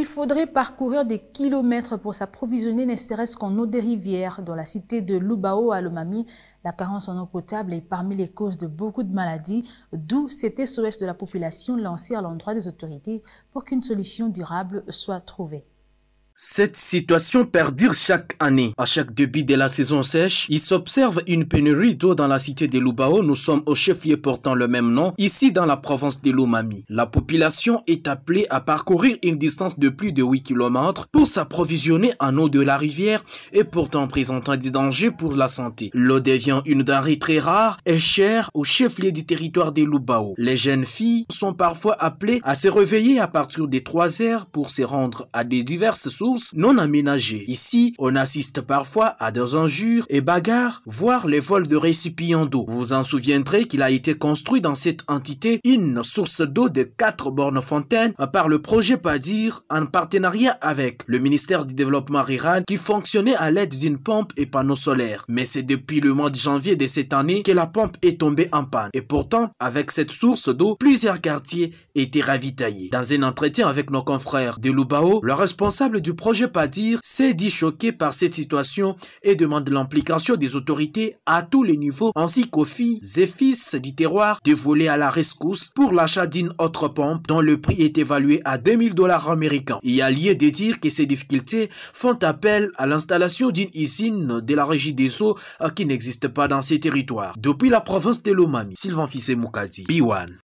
il faudrait parcourir des kilomètres pour s'approvisionner, ne serait-ce eau des rivières. Dans la cité de Lubao à Lomami, la carence en eau potable est parmi les causes de beaucoup de maladies, d'où cet SOS de la population lancé à l'endroit des autorités pour qu'une solution durable soit trouvée. Cette situation perdure chaque année. À chaque début de la saison sèche, il s'observe une pénurie d'eau dans la cité de Lubao. Nous sommes au chef-lieu portant le même nom, ici dans la province de Lomami. La population est appelée à parcourir une distance de plus de 8 km pour s'approvisionner en eau de la rivière et pourtant présentant des dangers pour la santé. L'eau devient une denrée très rare et chère au chef-lieu du territoire de Lubao. Les jeunes filles sont parfois appelées à se réveiller à partir des 3 heures pour se rendre à des diverses sources non aménagées. Ici, on assiste parfois à des injures et bagarres, voire les vols de récipients d'eau. Vous vous en souviendrez qu'il a été construit dans cette entité une source d'eau de quatre bornes fontaines par le projet PADIR en partenariat avec le ministère du développement rural qui fonctionnait à l'aide d'une pompe et panneaux solaires. Mais c'est depuis le mois de janvier de cette année que la pompe est tombée en panne. Et pourtant, avec cette source d'eau, plusieurs quartiers étaient ravitaillés. Dans un entretien avec nos confrères de Lubao, le responsable du projet Padir s'est dit choqué par cette situation et demande l'implication des autorités à tous les niveaux ainsi qu'aux filles et fils du terroir dévolés à la rescousse pour l'achat d'une autre pompe dont le prix est évalué à 2000 dollars américains. Il y a lieu de dire que ces difficultés font appel à l'installation d'une usine de la régie des eaux euh, qui n'existe pas dans ces territoires. Depuis la province de Lomami, Sylvain Fissé Mukadi, Biwan.